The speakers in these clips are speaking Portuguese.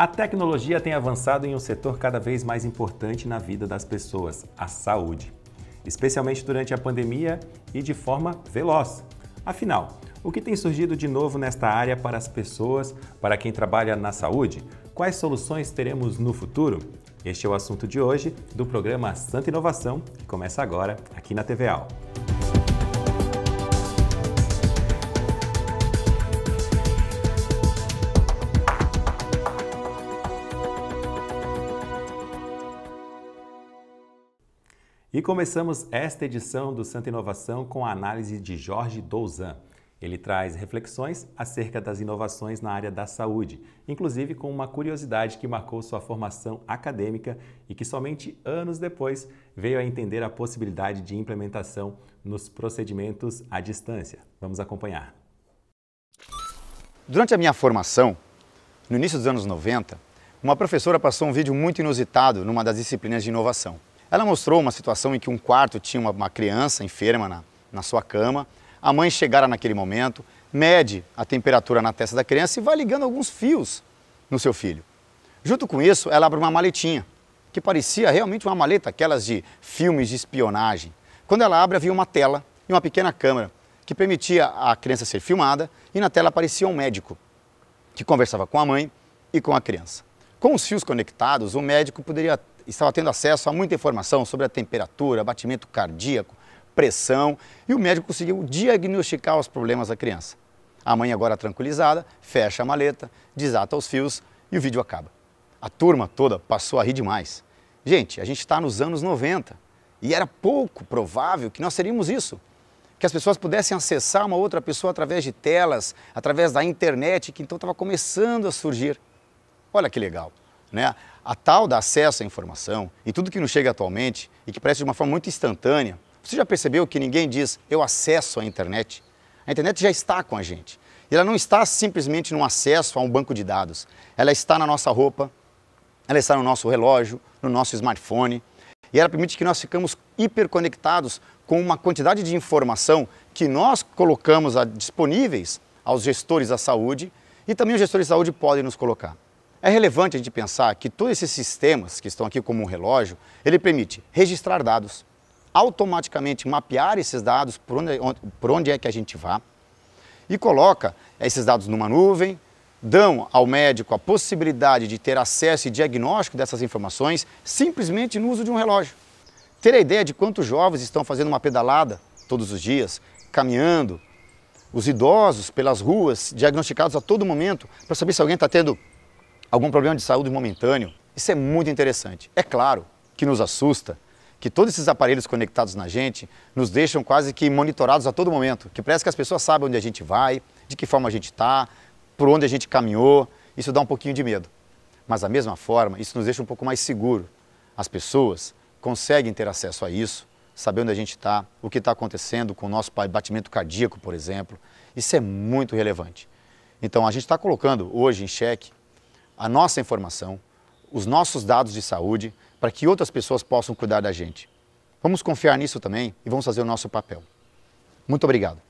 A tecnologia tem avançado em um setor cada vez mais importante na vida das pessoas, a saúde, especialmente durante a pandemia e de forma veloz. Afinal, o que tem surgido de novo nesta área para as pessoas, para quem trabalha na saúde? Quais soluções teremos no futuro? Este é o assunto de hoje do programa Santa Inovação, que começa agora aqui na TVA. E começamos esta edição do Santa Inovação com a análise de Jorge Douzan. Ele traz reflexões acerca das inovações na área da saúde, inclusive com uma curiosidade que marcou sua formação acadêmica e que somente anos depois veio a entender a possibilidade de implementação nos procedimentos à distância. Vamos acompanhar. Durante a minha formação, no início dos anos 90, uma professora passou um vídeo muito inusitado numa das disciplinas de inovação. Ela mostrou uma situação em que um quarto tinha uma, criança enferma na, na sua cama, a mãe chegara naquele momento, mede a temperatura na testa da criança e vai ligando alguns fios no seu filho. Junto com isso, ela abre uma maletinha, que parecia realmente uma maleta, aquelas de filmes de espionagem. Quando ela abre, havia uma tela e uma pequena câmera que permitia a criança ser filmada e na tela aparecia um médico que conversava com a mãe e com a criança. Com os fios conectados, o médico poderia estava tendo acesso a muita informação sobre a temperatura, batimento cardíaco, pressão e o médico conseguiu diagnosticar os problemas da criança. A mãe, agora tranquilizada, fecha a maleta, desata os fios e o vídeo acaba. A turma toda passou a rir demais. Gente, a gente está nos anos 90 e era pouco provável que nós seríamos isso. Que as pessoas pudessem acessar uma outra pessoa através de telas, através da internet, que então estava começando a surgir. Olha que legal, né? a tal da acesso à informação, e tudo que nos chega atualmente e que parece de uma forma muito instantânea, você já percebeu que ninguém diz eu acesso à internet? A internet já está com a gente. E ela não está simplesmente no acesso a um banco de dados. Ela está na nossa roupa, ela está no nosso relógio, no nosso smartphone. E ela permite que nós ficamos hiperconectados com uma quantidade de informação que nós colocamos disponíveis aos gestores da saúde e também os gestores da saúde podem nos colocar. É relevante a gente pensar que todos esses sistemas que estão aqui como um relógio, ele permite registrar dados, automaticamente mapear esses dados por onde, por onde é que a gente vá e coloca esses dados numa nuvem, dão ao médico a possibilidade de ter acesso e diagnóstico dessas informações simplesmente no uso de um relógio. Ter a ideia de quantos jovens estão fazendo uma pedalada todos os dias, caminhando, os idosos pelas ruas, diagnosticados a todo momento, para saber se alguém está tendo algum problema de saúde momentâneo. Isso é muito interessante. É claro que nos assusta que todos esses aparelhos conectados na gente nos deixam quase que monitorados a todo momento, que parece que as pessoas sabem onde a gente vai, de que forma a gente está, por onde a gente caminhou. Isso dá um pouquinho de medo. Mas, da mesma forma, isso nos deixa um pouco mais seguro. As pessoas conseguem ter acesso a isso, saber onde a gente está, o que está acontecendo com o nosso batimento cardíaco, por exemplo. Isso é muito relevante. Então, a gente está colocando hoje em xeque a nossa informação, os nossos dados de saúde, para que outras pessoas possam cuidar da gente. Vamos confiar nisso também e vamos fazer o nosso papel. Muito obrigado.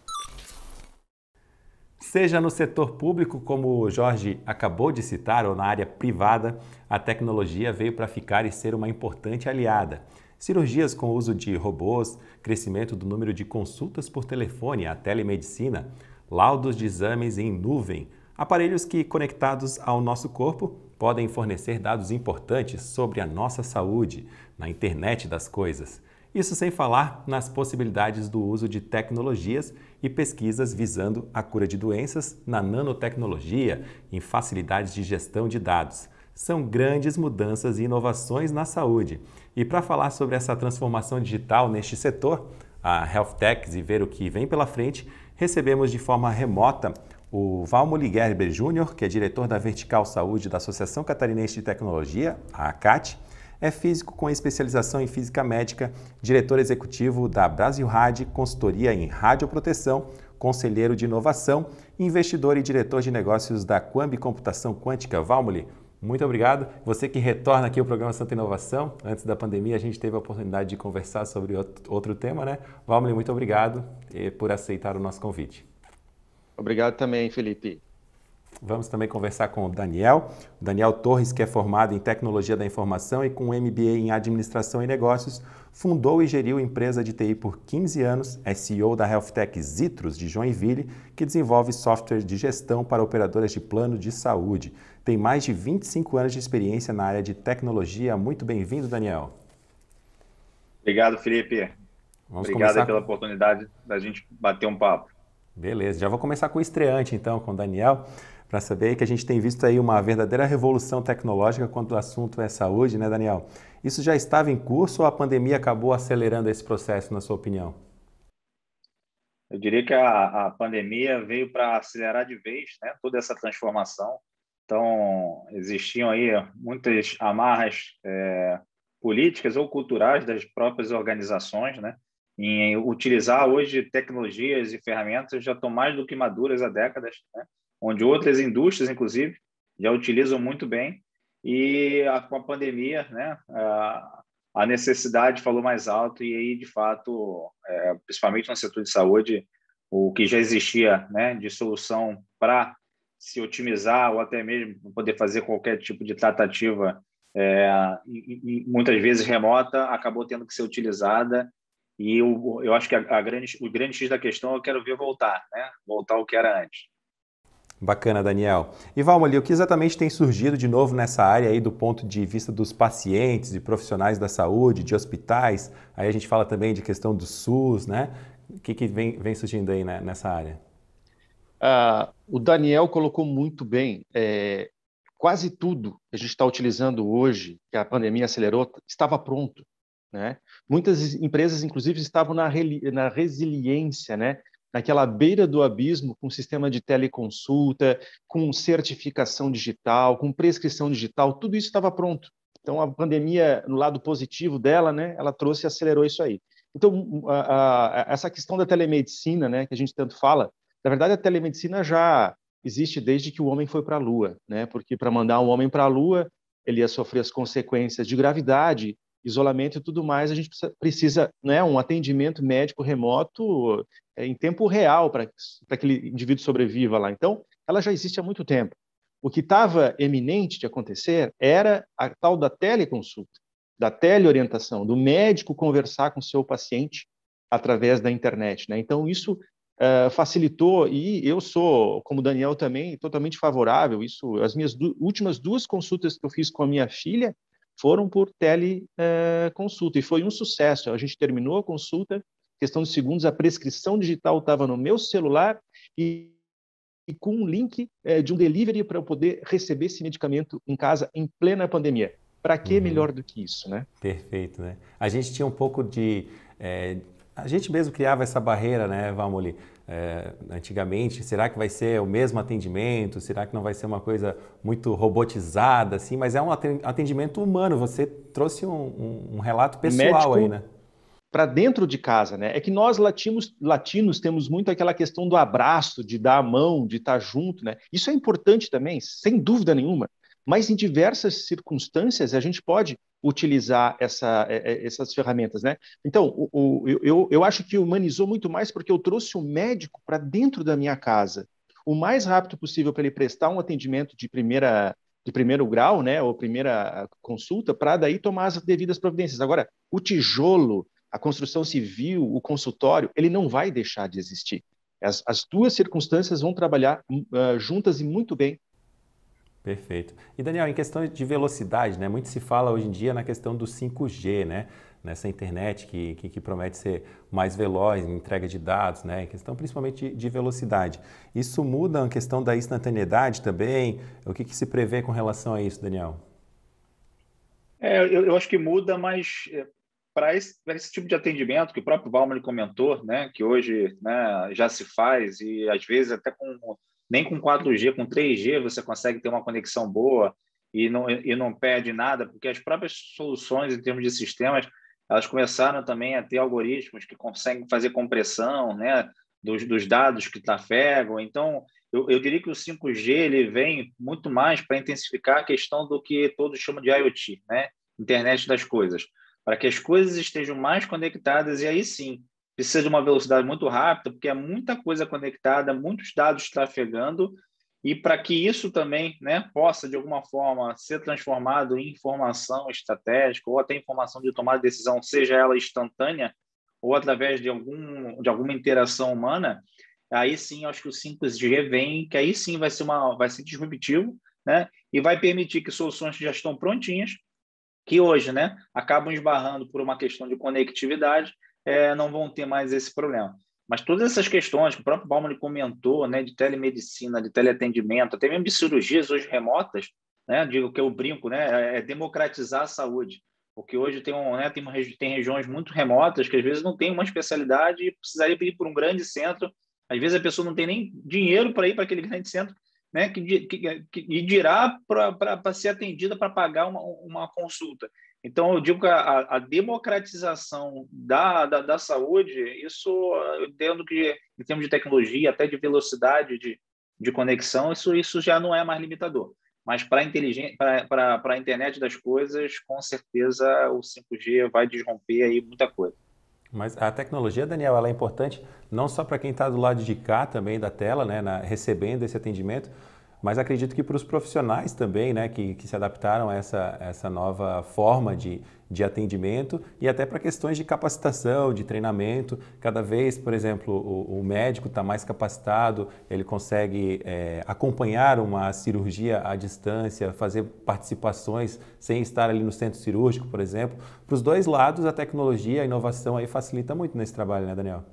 Seja no setor público, como o Jorge acabou de citar, ou na área privada, a tecnologia veio para ficar e ser uma importante aliada. Cirurgias com uso de robôs, crescimento do número de consultas por telefone, a telemedicina, laudos de exames em nuvem, Aparelhos que, conectados ao nosso corpo, podem fornecer dados importantes sobre a nossa saúde, na internet das coisas. Isso sem falar nas possibilidades do uso de tecnologias e pesquisas visando a cura de doenças na nanotecnologia, em facilidades de gestão de dados. São grandes mudanças e inovações na saúde. E para falar sobre essa transformação digital neste setor, a Health Techs e ver o que vem pela frente, recebemos de forma remota o Valmoli Gerber Júnior, que é diretor da Vertical Saúde da Associação Catarinense de Tecnologia, a ACAT, é físico com especialização em física médica, diretor executivo da Brasil Rad, consultoria em radioproteção, conselheiro de inovação, investidor e diretor de negócios da Quambi Computação Quântica. Valmoli, muito obrigado. Você que retorna aqui ao programa Santa Inovação. Antes da pandemia, a gente teve a oportunidade de conversar sobre outro tema, né? Valmoli, muito obrigado eh, por aceitar o nosso convite. Obrigado também, Felipe. Vamos também conversar com o Daniel. Daniel Torres, que é formado em Tecnologia da Informação e com MBA em Administração e Negócios, fundou e geriu empresa de TI por 15 anos, é CEO da HealthTech Zitrus de Joinville, que desenvolve software de gestão para operadoras de plano de saúde. Tem mais de 25 anos de experiência na área de tecnologia. Muito bem-vindo, Daniel. Obrigado, Felipe. Vamos Obrigado começar... pela oportunidade da gente bater um papo. Beleza, já vou começar com o estreante então, com o Daniel, para saber que a gente tem visto aí uma verdadeira revolução tecnológica quando o assunto é saúde, né, Daniel? Isso já estava em curso ou a pandemia acabou acelerando esse processo, na sua opinião? Eu diria que a, a pandemia veio para acelerar de vez né, toda essa transformação. Então, existiam aí muitas amarras é, políticas ou culturais das próprias organizações, né? em utilizar hoje tecnologias e ferramentas já estão mais do que maduras há décadas, né? onde outras indústrias, inclusive, já utilizam muito bem. E a, com a pandemia, né, a, a, necessidade falou mais alto, e aí, de fato, é, principalmente no setor de saúde, o que já existia né, de solução para se otimizar ou até mesmo poder fazer qualquer tipo de tratativa, é, e, e muitas vezes remota, acabou tendo que ser utilizada e eu, eu acho que a, a grande, o grande X da questão eu quero ver voltar, né? Voltar ao que era antes. Bacana, Daniel. E Valmoli, o que exatamente tem surgido de novo nessa área aí do ponto de vista dos pacientes, de profissionais da saúde, de hospitais? Aí a gente fala também de questão do SUS, né? O que, que vem, vem surgindo aí né, nessa área? Ah, o Daniel colocou muito bem. É, quase tudo que a gente está utilizando hoje, que a pandemia acelerou, estava pronto. Né? Muitas empresas, inclusive, estavam na, na resiliência, né? naquela beira do abismo, com sistema de teleconsulta, com certificação digital, com prescrição digital, tudo isso estava pronto. Então, a pandemia, no lado positivo dela, né, ela trouxe e acelerou isso aí. Então, a, a, essa questão da telemedicina, né, que a gente tanto fala, na verdade, a telemedicina já existe desde que o homem foi para a Lua, né, porque para mandar um homem para a Lua, ele ia sofrer as consequências de gravidade isolamento e tudo mais, a gente precisa, né, um atendimento médico remoto é, em tempo real para que aquele indivíduo sobreviva lá. Então, ela já existe há muito tempo. O que estava eminente de acontecer era a tal da teleconsulta, da teleorientação, do médico conversar com seu paciente através da internet. Né? Então, isso Uh, facilitou e eu sou, como Daniel também, totalmente favorável. Isso, as minhas du últimas duas consultas que eu fiz com a minha filha foram por teleconsulta eh, e foi um sucesso. A gente terminou a consulta, questão de segundos, a prescrição digital estava no meu celular e, e com um link é, de um delivery para eu poder receber esse medicamento em casa em plena pandemia. Para que uhum. melhor do que isso, né? Perfeito, né? A gente tinha um pouco de... É, a gente mesmo criava essa barreira, né, Valmoli? é, antigamente, será que vai ser o mesmo atendimento? Será que não vai ser uma coisa muito robotizada assim? Mas é um atendimento humano. Você trouxe um, um, um relato pessoal aí, né? Para dentro de casa, né? É que nós latinos, latinos temos muito aquela questão do abraço, de dar a mão, de estar tá junto, né? Isso é importante também, sem dúvida nenhuma mas em diversas circunstâncias a gente pode utilizar essa, é, é, essas ferramentas, né? Então, o, o, eu, eu acho que humanizou muito mais porque eu trouxe o um médico para dentro da minha casa, o mais rápido possível para ele prestar um atendimento de primeira de primeiro grau, né, ou primeira consulta, para daí tomar as devidas providências. Agora, o tijolo, a construção civil, o consultório, ele não vai deixar de existir. As, as duas circunstâncias vão trabalhar uh, juntas e muito bem Perfeito. E Daniel, em questão de velocidade, né? Muito se fala hoje em dia na questão do 5G, né? Nessa internet que, que, que promete ser mais veloz em entrega de dados, né? Em questão principalmente de, de, velocidade. Isso muda a questão da instantaneidade também? O que, que se prevê com relação a isso, Daniel? É, eu, eu acho que muda, mas é, para esse, esse, tipo de atendimento que o próprio Valmir comentou, né? Que hoje né, já se faz e às vezes até com nem com 4G, com 3G você consegue ter uma conexão boa e não, e não perde nada, porque as próprias soluções em termos de sistemas, elas começaram também a ter algoritmos que conseguem fazer compressão né, dos, dos dados que trafegam. Tá então, eu, eu diria que o 5G ele vem muito mais para intensificar a questão do que todos chamam de IoT, né? internet das coisas, para que as coisas estejam mais conectadas e aí sim precisa de uma velocidade muito rápida, porque é muita coisa conectada, muitos dados trafegando, e para que isso também né, possa, de alguma forma, ser transformado em informação estratégica ou até informação de tomada de decisão, seja ela instantânea ou através de, algum, de alguma interação humana, aí sim acho que o 5G vem, que aí sim vai ser, uma, vai ser disruptivo né, e vai permitir que soluções que já estão prontinhas, que hoje né, acabam esbarrando por uma questão de conectividade, é, não vão ter mais esse problema. Mas todas essas questões que o próprio Bauman comentou, né, de telemedicina, de teleatendimento, até mesmo de cirurgias hoje remotas, né, digo que eu brinco, né, é, é democratizar a saúde. Porque hoje tem, um, né, tem, uma, tem regiões muito remotas que às vezes não tem uma especialidade e precisaria ir por um grande centro. Às vezes a pessoa não tem nem dinheiro para ir para aquele grande centro né, que, que, que, e dirá para ser atendida para pagar uma, uma consulta. Então, eu digo que a, a democratização da, da, da, saúde, isso eu entendo que, em termos de tecnologia, até de velocidade de, de conexão, isso, isso já não é mais limitador. Mas para a internet das coisas, com certeza o 5G vai desromper aí muita coisa. Mas a tecnologia, Daniel, ela é importante não só para quem está do lado de cá também da tela, né, na, recebendo esse atendimento, mas acredito que para os profissionais também, né, que, que se adaptaram a essa, essa nova forma de, de atendimento e até para questões de capacitação, de treinamento. Cada vez, por exemplo, o, o médico está mais capacitado, ele consegue é, acompanhar uma cirurgia à distância, fazer participações sem estar ali no centro cirúrgico, por exemplo. Para os dois lados, a tecnologia, a inovação aí facilita muito nesse trabalho, né, Daniel?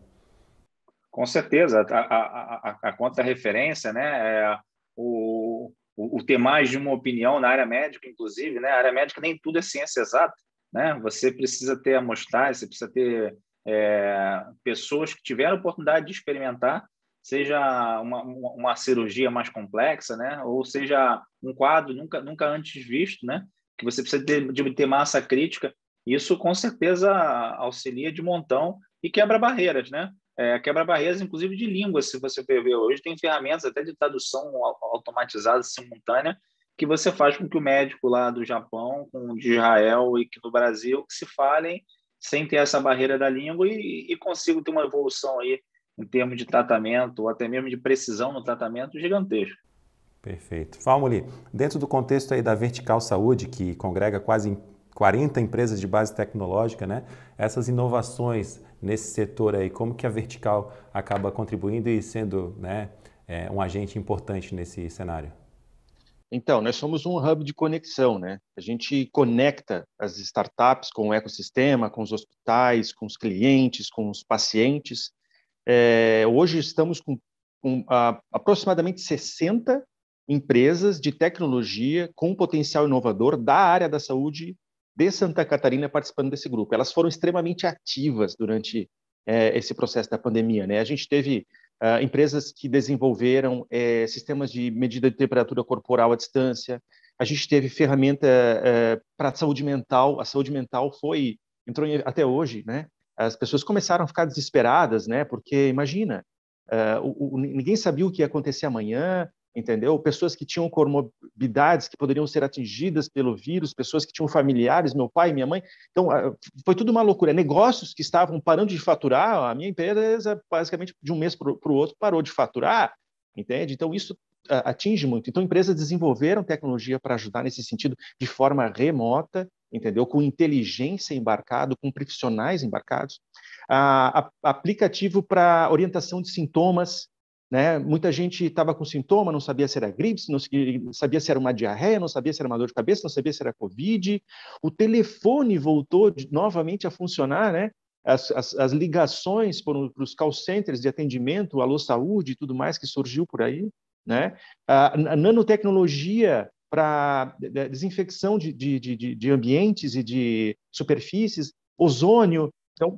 Com certeza, a, a, a, a contra-referência, né? É o, o, o, ter mais de uma opinião na área médica, inclusive, né? A área médica nem tudo é ciência exata, né? Você precisa ter amostragem, você precisa ter é, pessoas que tiveram a oportunidade de experimentar, seja uma, uma cirurgia mais complexa, né? Ou seja um quadro nunca, nunca antes visto, né? Que você precisa ter, de ter massa crítica. Isso com certeza auxilia de montão e quebra barreiras, né? é, quebra-barreiras, inclusive de língua, se você ver. Hoje tem ferramentas até de tradução automatizada, simultânea, que você faz com que o médico lá do Japão, com de Israel e que no Brasil se falem sem ter essa barreira da língua e, e consigo ter uma evolução aí em termos de tratamento ou até mesmo de precisão no tratamento gigantesco. Perfeito. Falmoli, dentro do contexto aí da Vertical Saúde, que congrega quase 40 empresas de base tecnológica, né? Essas inovações nesse setor aí, como que a vertical acaba contribuindo e sendo né, é, um agente importante nesse cenário? Então, nós somos um hub de conexão, né? A gente conecta as startups com o ecossistema, com os hospitais, com os clientes, com os pacientes. É, hoje estamos com, com a, aproximadamente 60 empresas de tecnologia com potencial inovador da área da saúde de Santa Catarina participando desse grupo. Elas foram extremamente ativas durante é, esse processo da pandemia. Né? A gente teve uh, empresas que desenvolveram é, sistemas de medida de temperatura corporal à distância. A gente teve ferramenta uh, é, para saúde mental. A saúde mental foi entrou em, até hoje, né? As pessoas começaram a ficar desesperadas, né? Porque imagina, uh, o, o, ninguém sabia o que ia acontecer amanhã entendeu? Pessoas que tinham comorbidades que poderiam ser atingidas pelo vírus, pessoas que tinham familiares, meu pai, minha mãe. Então, foi tudo uma loucura. Negócios que estavam parando de faturar, a minha empresa, basicamente, de um mês para o outro, parou de faturar, entende? Então, isso atinge muito. Então, empresas desenvolveram tecnologia para ajudar nesse sentido de forma remota, entendeu? Com inteligência embarcado, com profissionais embarcados. Ah, aplicativo para orientação de sintomas, né? Muita gente estava com sintoma, não sabia se era gripe, não sabia se era uma diarreia, não sabia se era uma dor de cabeça, não sabia se era Covid. O telefone voltou de, novamente a funcionar, né? As, as, as ligações para os call centers de atendimento, Alô Saúde e tudo mais que surgiu por aí. Né? A, a nanotecnologia para desinfecção de, de, de, de ambientes e de superfícies, ozônio. Então,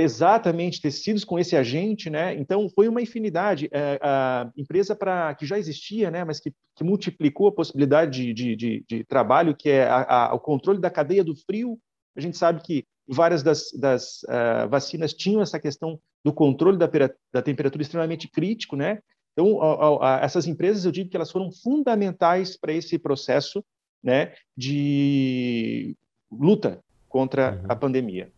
Exatamente, tecidos com esse agente, né? Então foi uma infinidade. Eh, a empresa para que já existia, né? Mas que, que multiplicou a possibilidade de, de, de, de trabalho, que é a, a, o controle da cadeia do frio. A gente sabe que várias das, das uh, vacinas tinham essa questão do controle da, da temperatura extremamente crítico, né? Então a, essas empresas, eu digo que elas foram fundamentais para esse processo, né? De luta contra uhum. a pandemia.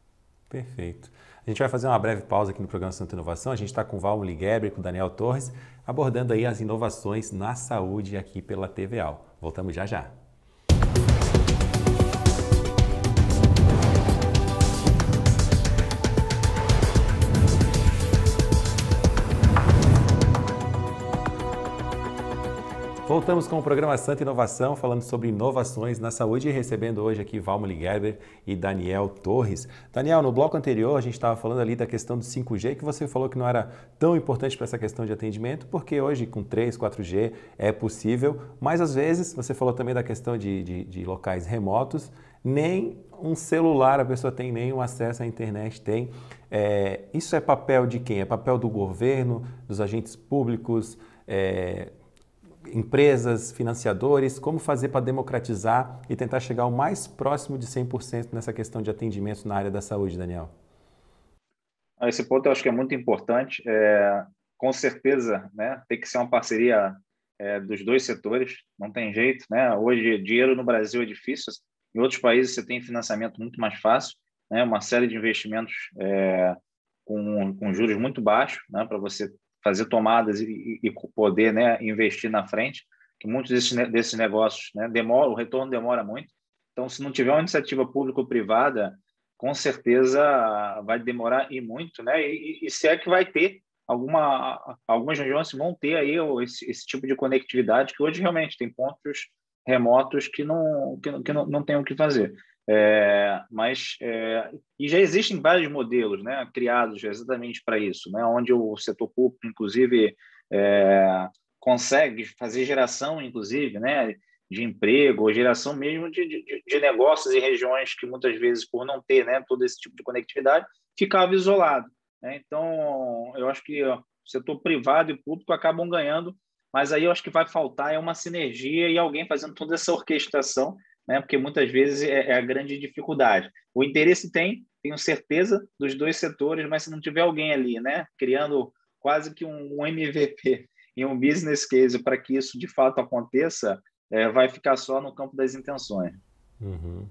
Perfeito. A gente vai fazer uma breve pausa aqui no programa Santo Inovação. A gente está com o Val Liguebre e com o Daniel Torres, abordando aí as inovações na saúde aqui pela TVA. Voltamos já já. Voltamos com o programa Santa Inovação, falando sobre inovações na saúde e recebendo hoje aqui Valmoli Gerber e Daniel Torres. Daniel, no bloco anterior a gente estava falando ali da questão do 5G, que você falou que não era tão importante para essa questão de atendimento, porque hoje com 3, 4G é possível, mas às vezes, você falou também da questão de, de, de locais remotos, nem um celular a pessoa tem, nem um acesso à internet tem. É, isso é papel de quem? É papel do governo, dos agentes públicos? É, empresas, financiadores, como fazer para democratizar e tentar chegar o mais próximo de 100% nessa questão de atendimento na área da saúde, Daniel? Ah, esse ponto eu acho que é muito importante. É, com certeza, né, tem que ser uma parceria é, dos dois setores, não tem jeito. Né? Hoje, dinheiro no Brasil é difícil, em outros países você tem financiamento muito mais fácil, né? uma série de investimentos é, com, com juros muito baixos né? para você fazer tomadas e, e poder né, investir na frente, que muitos desses, desses negócios né, demora, o retorno demora muito. Então, se não tiver uma iniciativa público-privada, com certeza vai demorar e muito, né? E, e se é que vai ter alguma, algumas regiões vão ter aí esse, esse, tipo de conectividade que hoje realmente tem pontos remotos que não que, que não, não tem o que fazer. É, mas é, e já existem vários modelos, né, criados exatamente para isso, né, onde o setor público, inclusive, é, consegue fazer geração, inclusive, né, de emprego, ou geração mesmo de, de, de, negócios em regiões que muitas vezes, por não ter, né, todo esse tipo de conectividade, ficava isolado. Né? Então, eu acho que ó, o setor privado e público acabam ganhando, mas aí eu acho que vai faltar é uma sinergia e alguém fazendo toda essa orquestração né? porque muitas vezes é, é a grande dificuldade. O interesse tem, tenho certeza, dos dois setores, mas se não tiver alguém ali né? criando quase que um, MVP em um business case para que isso de fato aconteça, é, vai ficar só no campo das intenções. Uhum.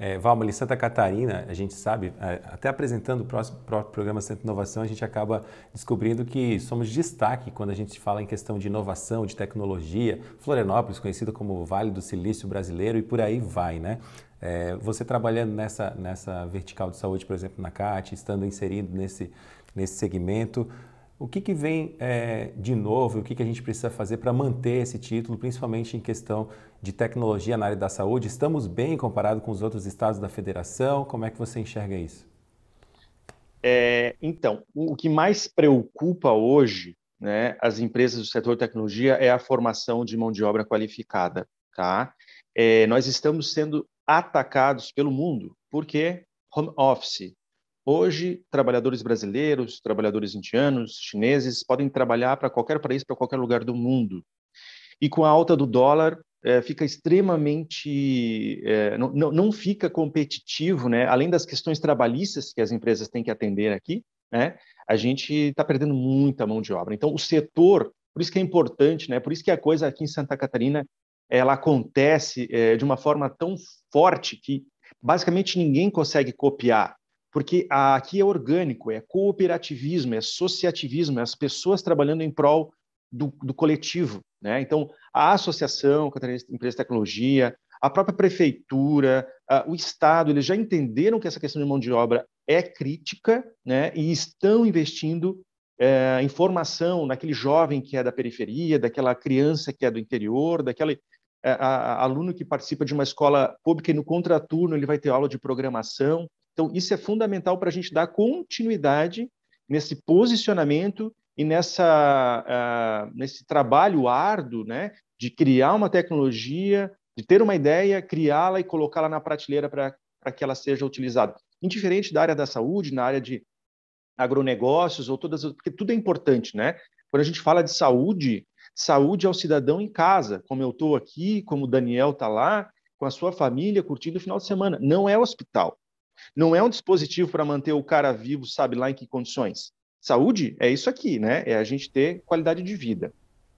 É, Valmoli, Santa Catarina, a gente sabe, é, até apresentando o próximo, próprio programa Centro de Inovação, a gente acaba descobrindo que somos destaque quando a gente fala em questão de inovação, de tecnologia. Florianópolis, conhecida como Vale do Silício Brasileiro, e por aí vai, né? É, você trabalhando nessa, nessa vertical de saúde, por exemplo, na CAT, estando inserido nesse, nesse segmento, o que, que vem é, de novo, e o que, que a gente precisa fazer para manter esse título, principalmente em questão de tecnologia na área da saúde? Estamos bem comparado com os outros estados da federação? Como é que você enxerga isso? É, então, o que mais preocupa hoje né, as empresas do setor tecnologia é a formação de mão de obra qualificada. Tá? É, nós estamos sendo atacados pelo mundo, porque home office, Hoje, trabalhadores brasileiros, trabalhadores indianos, chineses podem trabalhar para qualquer país, para qualquer lugar do mundo. E com a alta do dólar, é, fica extremamente. É, não, não fica competitivo, né? além das questões trabalhistas que as empresas têm que atender aqui, né? a gente está perdendo muita mão de obra. Então, o setor, por isso que é importante, né? por isso que a coisa aqui em Santa Catarina ela acontece é, de uma forma tão forte que basicamente ninguém consegue copiar porque aqui é orgânico, é cooperativismo, é associativismo, é as pessoas trabalhando em prol do, do coletivo. Né? Então, a associação a Empresa de Tecnologia, a própria prefeitura, o Estado, eles já entenderam que essa questão de mão de obra é crítica né? e estão investindo é, em formação naquele jovem que é da periferia, daquela criança que é do interior, daquele é, aluno que participa de uma escola pública e no contraturno ele vai ter aula de programação. Então, isso é fundamental para a gente dar continuidade nesse posicionamento e nessa, uh, nesse trabalho árduo né, de criar uma tecnologia, de ter uma ideia, criá-la e colocá-la na prateleira para que ela seja utilizada. Indiferente da área da saúde, na área de agronegócios ou todas, porque tudo é importante, né? Quando a gente fala de saúde, saúde ao o cidadão em casa, como eu estou aqui, como o Daniel está lá, com a sua família, curtindo o final de semana. Não é hospital. Não é um dispositivo para manter o cara vivo, sabe lá em que condições. Saúde é isso aqui, né? É a gente ter qualidade de vida.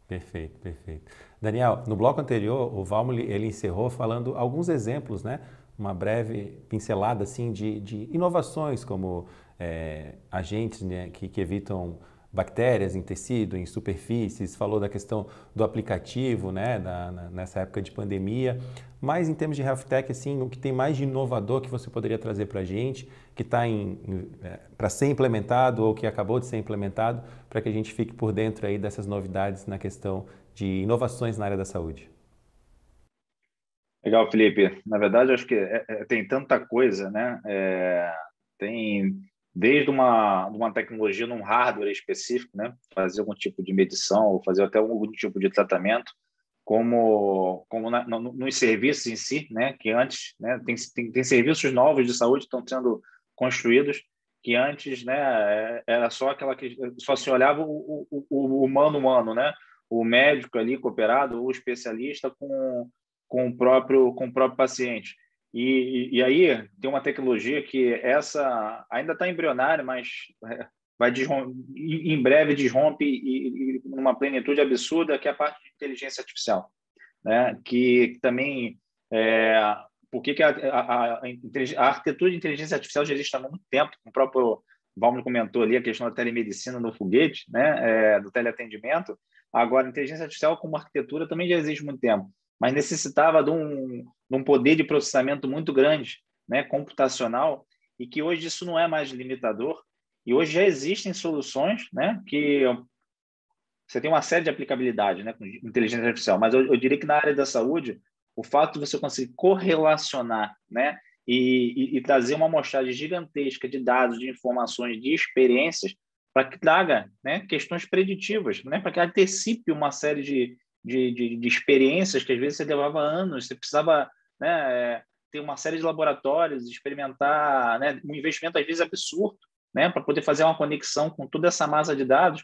Perfeito, perfeito. Daniel, no bloco anterior, o Valmoli ele encerrou falando alguns exemplos, né? Uma breve pincelada assim de, de inovações como é, agentes né, que, que evitam bactérias em tecido, em superfícies, falou da questão do aplicativo, né, da, na, nessa época de pandemia. Mas em termos de health tech, assim, o que tem mais de inovador que você poderia trazer para a gente, que está é, para ser implementado ou que acabou de ser implementado, para que a gente fique por dentro aí dessas novidades na questão de inovações na área da saúde. Legal, Felipe. Na verdade, acho que é, é, tem tanta coisa, né? É, tem desde uma, uma tecnologia num hardware específico, né? fazer algum tipo de medição ou fazer até algum tipo de tratamento, como, como na, no, nos serviços em si, né? que antes né? tem, tem, tem serviços novos de saúde que estão sendo construídos que antes né, é, era só aquela que só se olhava o, humano humano, né? o médico ali cooperado, o especialista com, com, o próprio, com o próprio paciente. E, e aí tem uma tecnologia que essa ainda está embrionária, mas é, vai em breve desrompe e, e numa plenitude absurda, que é a parte de inteligência artificial, né? que também é, que a, a, a, a, arquitetura de inteligência artificial já existe há muito tempo, o próprio Valmir comentou ali a questão da telemedicina no foguete, né? É, do teleatendimento, agora inteligência artificial como arquitetura também já existe há muito tempo, mas necessitava de um, de um poder de processamento muito grande, né, computacional, e que hoje isso não é mais limitador. E hoje já existem soluções né, que você tem uma série de aplicabilidade né, com inteligência artificial, mas eu, eu diria que na área da saúde, o fato de você conseguir correlacionar né, e, e, e trazer uma amostragem gigantesca de dados, de informações, de experiências, para que traga né, questões preditivas, né, para que antecipe uma série de, de, de, de, experiências que às vezes você levava anos, você precisava né, é, ter uma série de laboratórios, experimentar, né, um investimento às vezes absurdo, né, para poder fazer uma conexão com toda essa massa de dados.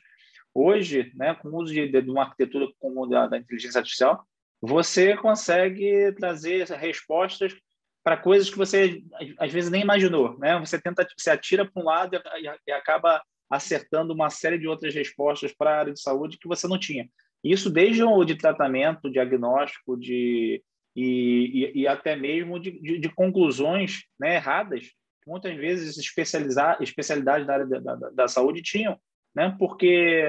Hoje, né, com o uso de, de uma arquitetura como a da, da inteligência artificial, você consegue trazer respostas para coisas que você às vezes nem imaginou, né? Você tenta, se atira para um lado e, e, acaba acertando uma série de outras respostas para a área de saúde que você não tinha. Isso desde o de tratamento, diagnóstico de, e, e, e até mesmo de, de, de conclusões né, erradas, muitas vezes especializar, especialidades da área da, da, da saúde tinham, né, porque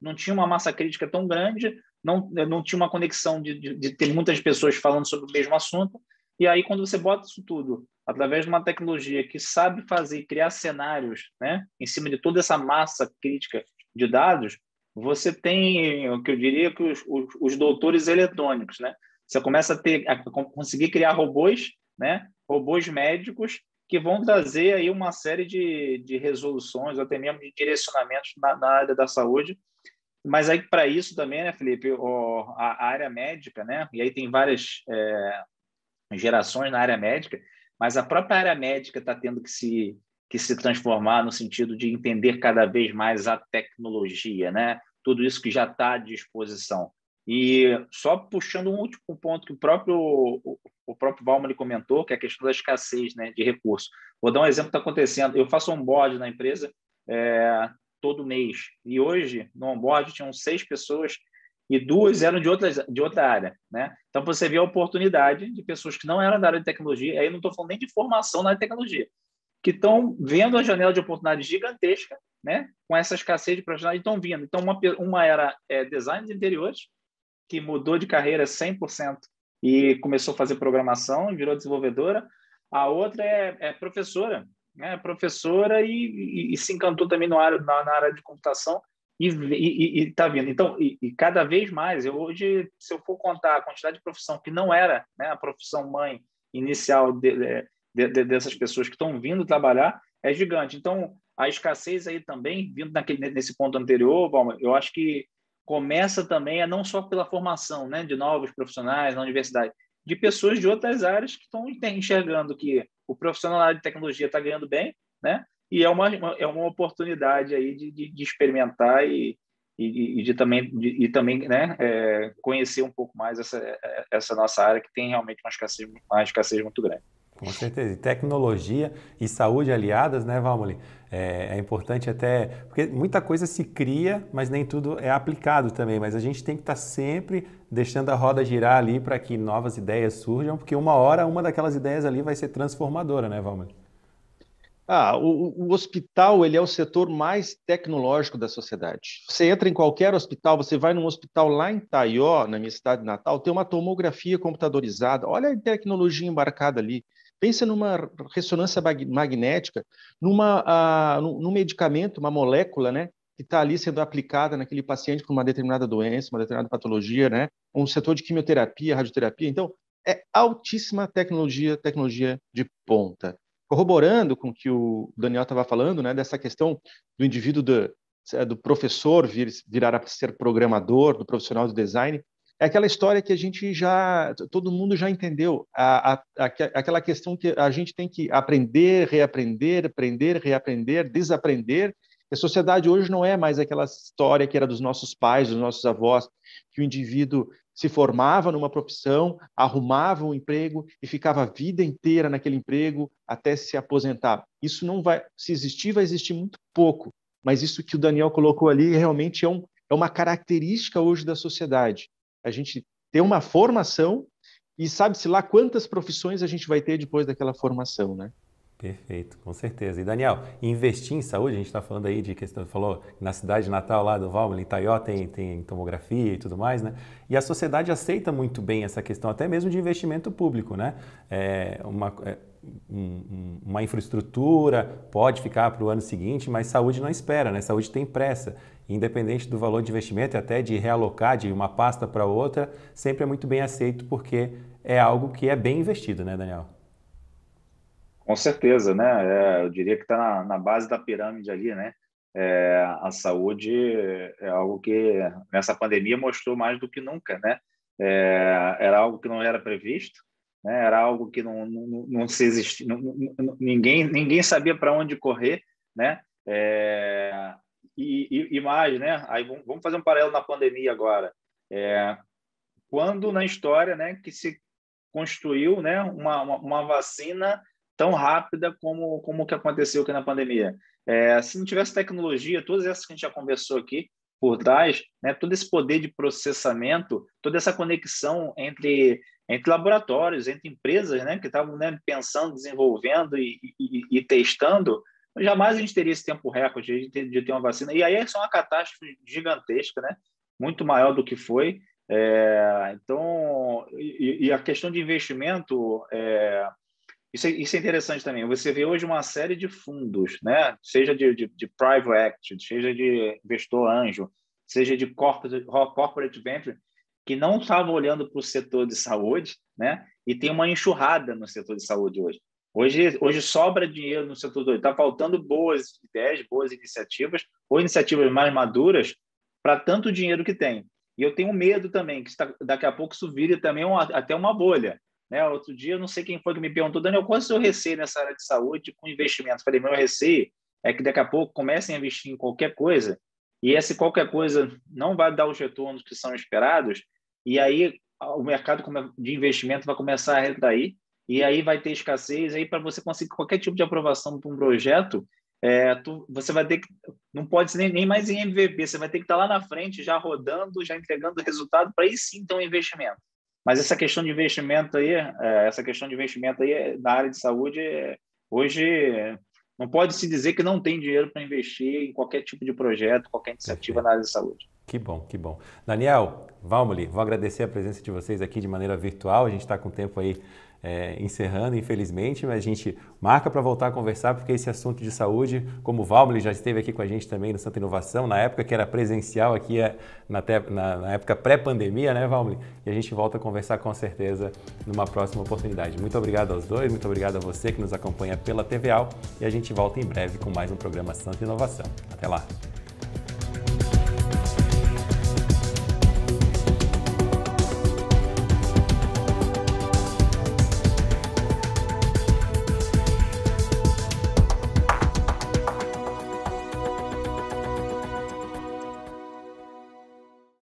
não tinha uma massa crítica tão grande, não, não tinha uma conexão de, de, de, ter muitas pessoas falando sobre o mesmo assunto. E aí, quando você bota isso tudo através de uma tecnologia que sabe fazer, criar cenários né, em cima de toda essa massa crítica de dados, você tem o que eu diria que os, os, os doutores eletrônicos, né? Você começa a ter a conseguir criar robôs, né? Robôs médicos que vão trazer aí uma série de, de resoluções, até mesmo de direcionamentos na, na área da saúde. Mas aí para isso também, né, Felipe, o, a, a, área médica, né? E aí tem várias é, gerações na área médica, mas a própria área médica está tendo que se que se transformar no sentido de entender cada vez mais a tecnologia, né? Tudo isso que já está à disposição. E só puxando um último ponto que o próprio o, próprio Valmani comentou, que é a questão da escassez né, de recursos. Vou dar um exemplo que está acontecendo. Eu faço board na empresa é, todo mês. E hoje, no onboard, tinham seis pessoas e duas eram de, outras, de outra área. Né? Então, você vê a oportunidade de pessoas que não eram da área de tecnologia, aí não estou falando nem de formação na área de tecnologia, que estão vendo a janela de oportunidade gigantesca, né? com essa escassez de profissionais, estão vindo. Então, uma, uma era é, design de interiores, que mudou de carreira 100% e começou a fazer programação e virou desenvolvedora. A outra é, é professora, né? professora e, e, e, se encantou também no área, na, na área de computação e está vindo. Então, e, e, cada vez mais, eu, hoje, se eu for contar a quantidade de profissão que não era né, a profissão mãe inicial de, é, de, de, dessas pessoas que estão vindo trabalhar é gigante. Então, a escassez aí também, vindo naquele, nesse ponto anterior, Valma, eu acho que começa também a não só pela formação né, de novos profissionais na universidade, de pessoas de outras áreas que estão enxergando que o profissional de tecnologia está ganhando bem, né? E é uma, é uma oportunidade aí de, de, de experimentar e, e, e, de também, de, e também né, é, conhecer um pouco mais essa, é, essa nossa área que tem realmente uma escassez, uma escassez muito grande. Com certeza. E tecnologia e saúde aliadas, né, Valmoli? É, é, importante até. Porque muita coisa se cria, mas nem tudo é aplicado também. Mas a gente tem que estar tá sempre deixando a roda girar ali para que novas ideias surjam, porque uma hora uma daquelas ideias ali vai ser transformadora, né, Valmoli? Ah, o, o, hospital ele é o setor mais tecnológico da sociedade. Você entra em qualquer hospital, você vai num hospital lá em Taió, na minha cidade natal, tem uma tomografia computadorizada. Olha a tecnologia embarcada ali. Pensa numa ressonância magnética, numa, uh, num medicamento, uma molécula, né, que está ali sendo aplicada naquele paciente com uma determinada doença, uma determinada patologia, né, um setor de quimioterapia, radioterapia. Então, é altíssima tecnologia, tecnologia de ponta. Corroborando com o que o Daniel estava falando, né, dessa questão do indivíduo do, do professor vir, virar a ser programador, do profissional do design, é aquela história que a gente já, todo mundo já entendeu, a, a, a, aquela questão que a gente tem que aprender, reaprender, aprender, reaprender, desaprender. A sociedade hoje não é mais aquela história que era dos nossos pais, dos nossos avós, que o indivíduo se formava numa profissão, arrumava um emprego e ficava a vida inteira naquele emprego até se aposentar. Isso não vai, se existir, vai existir muito pouco. Mas isso que o Daniel colocou ali realmente é, um, é uma característica hoje da sociedade a gente ter uma formação e sabe-se lá quantas profissões a gente vai ter depois daquela formação, né? Perfeito, com certeza. E Daniel, investir em saúde, a gente está falando aí de questão, falou na cidade de natal lá do Valmel, em Itaió, tem, tem tomografia e tudo mais, né? E a sociedade aceita muito bem essa questão, até mesmo de investimento público, né? É uma, é, um, uma infraestrutura pode ficar para o ano seguinte, mas saúde não espera, né? Saúde tem pressa independente do valor de investimento, e até de realocar de uma pasta para outra, sempre é muito bem aceito porque é algo que é bem investido, né, Daniel? Com certeza, né? É, eu diria que está na, na, base da pirâmide ali, né? É, a saúde é algo que nessa pandemia mostrou mais do que nunca, né? É, era algo que não era previsto, né? Era algo que não, não, não se existia, não, ninguém ninguém sabia para onde correr, né? É, e, e, mais, né? Aí vamos fazer um paralelo na pandemia agora. É, quando na história, né, que se construiu, né, uma, uma, uma vacina tão rápida como como que aconteceu aqui na pandemia? É, se não tivesse tecnologia, todas essas que a gente já conversou aqui por trás, né, todo esse poder de processamento, toda essa conexão entre entre laboratórios, entre empresas, né, que estavam né, pensando, desenvolvendo e, e, e testando, Jamais a gente teria esse tempo recorde de ter uma vacina. E aí é só uma catástrofe gigantesca, né? muito maior do que foi. É, então, e, e, a questão de investimento, é, isso, é, isso, é, interessante também. Você vê hoje uma série de fundos, né? seja de, de, de private equity, seja de investor anjo, seja de corporate, corporate venture, que não estavam olhando para o setor de saúde, né? e tem uma enxurrada no setor de saúde hoje. Hoje, hoje sobra dinheiro no setor do está faltando boas ideias, boas iniciativas, ou iniciativas mais maduras para tanto dinheiro que tem. E eu tenho medo também que está, daqui a pouco isso vire também uma, até uma bolha. Né? Outro dia, não sei quem foi que me perguntou, Daniel, qual é o seu receio nessa área de saúde com investimento? falei, meu receio é que daqui a pouco comecem a investir em qualquer coisa e essa qualquer coisa não vai dar os retornos que são esperados e aí o mercado de investimento vai começar a retrair e aí vai ter escassez. Aí, para você conseguir qualquer tipo de aprovação para um projeto, é, tu, você vai ter que. Não pode ser nem, nem mais em MVP, você vai ter que estar tá lá na frente, já rodando, já entregando resultado, para aí sim ter um investimento. Mas essa questão de investimento aí, é, essa questão de investimento aí é, na área de saúde, é, hoje não pode se dizer que não tem dinheiro para investir em qualquer tipo de projeto, qualquer iniciativa Perfeito. na área de saúde. Que bom, que bom. Daniel, Valmoli, vou agradecer a presença de vocês aqui de maneira virtual. A gente está com o tempo aí é, encerrando, infelizmente, mas a gente marca para voltar a conversar, porque esse assunto de saúde, como o Valmeli já esteve aqui com a gente também no Santa Inovação, na época que era presencial aqui, é, na, na, na época pré-pandemia, né, Valmir? E a gente volta a conversar com certeza numa próxima oportunidade. Muito obrigado aos dois, muito obrigado a você que nos acompanha pela TVAL e a gente volta em breve com mais um programa Santa Inovação. Até lá!